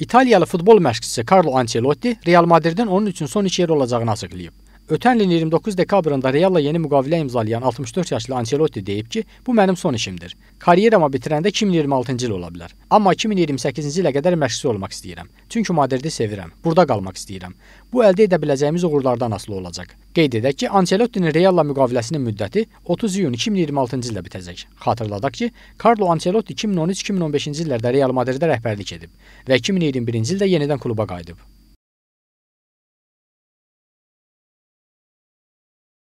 İtaliyalı futbol məşqçisi Carlo Ancelotti Real Madridin onun üçün son iş yeri olacağını açıqlayıb. Ötən ilin 29 dekabrında Realla yeni müqavilə imzalayan 64 yaşlı Ancelotti deyib ki, bu mənim son işimdir. Karyeramı bitirəndə 2026-cı il ola bilər. Amma 2028-ci ilə qədər məşqçi olmaq istəyirəm. Çünki Madridi sevirəm. Burada qalmaq istəyirəm. Bu əldə edə biləcəyimiz uğurlardan asılı olacaq. Qeyd edək ki, Ancelottinin Realla müqaviləsinin müddəti 30 iyun 2026-cı ildə bitəcək. Xatırladaq ki, Carlo Ancelotti 2013-2015-ci illərdə Real Madridə rəhbərlik edib və 2021-ci ildə yenidən kluba qayıdıb.